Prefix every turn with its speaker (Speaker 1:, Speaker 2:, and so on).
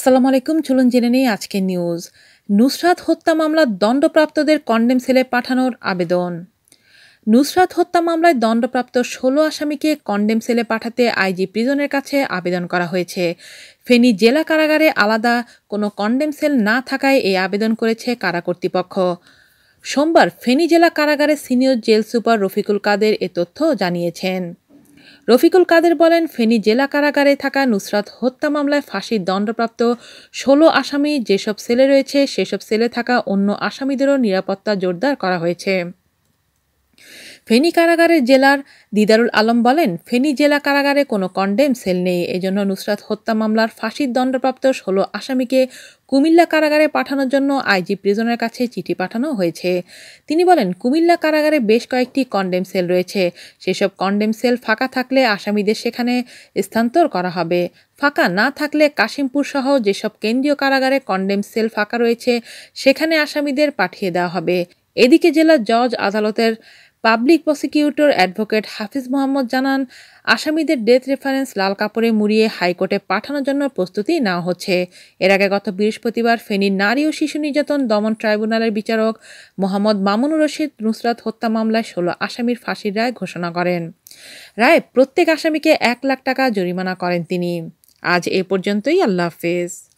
Speaker 1: আসসালামু আলাইকুম চলুন জেনে নেই আজকের নিউজ নুসরাত হত্যা মামলার দণ্ডপ্রাপ্তদের কন্ডেম সেলে পাঠানোর আবেদন নুসরাত হত্যা মামলায় দণ্ডপ্রাপ্ত ষোলো আসামিকে কন্ডেম সেলে পাঠাতে আইজি প্রিজনের কাছে আবেদন করা হয়েছে ফেনী জেলা কারাগারে আলাদা কোনো কন্ডেম সেল না থাকায় এই আবেদন করেছে কারা কর্তৃপক্ষ সোমবার ফেনী জেলা কারাগারে senior jail super Rafiqul Kader এ তথ্য জানিয়েছেন রফিকুল কাদের বলেন ফেনী জেলা কারাগারে থাকা নুসরাত হত্যা মামলায় ফাঁসির দণ্ডপ্রাপ্ত ষোলো আসামি যেসব সেলে রয়েছে সেসব সেলে থাকা অন্য আসামিদেরও নিরাপত্তা জোরদার করা হয়েছে ফেনী কারাগারের জেলার দিদারুল আলম বলেন ফেনী জেলা কারাগারে কোনো কন্ডেম সেল নেই এজন্য নুসরাত হত্যা মামলার ফাঁসির দণ্ডপ্রাপ্ত ষোলো আসামিকে কুমিল্লা কারাগারে পাঠানোর জন্য আইজি প্রিজনের কাছে চিঠি পাঠানো হয়েছে তিনি বলেন কুমিল্লা কারাগারে বেশ কয়েকটি কন্ডেম সেল রয়েছে সেসব কন্ডেম সেল ফাঁকা থাকলে আসামিদের সেখানে স্থানান্তর করা হবে ফাঁকা না থাকলে কাশিমপুর সহ যেসব কেন্দ্রীয় কারাগারে কন্ডেম সেল ফাঁকা রয়েছে সেখানে আসামিদের পাঠিয়ে দেওয়া হবে এদিকে জেলা জজ আদালতের public prosecutor advocate Hafiz Mohammad জানান আসামিদের ডেথ রেফারেন্স লাল কাপড়ে মুড়িয়ে হাইকোর্টে পাঠানোর জন্য প্রস্তুতি নেওয়া হচ্ছে এর আগে গত বৃহস্পতিবার ফেনীর নারী ও শিশু নির্যাতন দমন ট্রাইব্যুনালের বিচারক মোহাম্মদ মামুনুর রশিদ নুসরাত হত্যা মামলায় ষোলো আসামির ফাঁসির রায় ঘোষণা করেন রায় প্রত্যেক আসামিকে এক লাখ টাকা জরিমানা করেন তিনি আজ এ পর্যন্তই আল্লাহ হাফেজ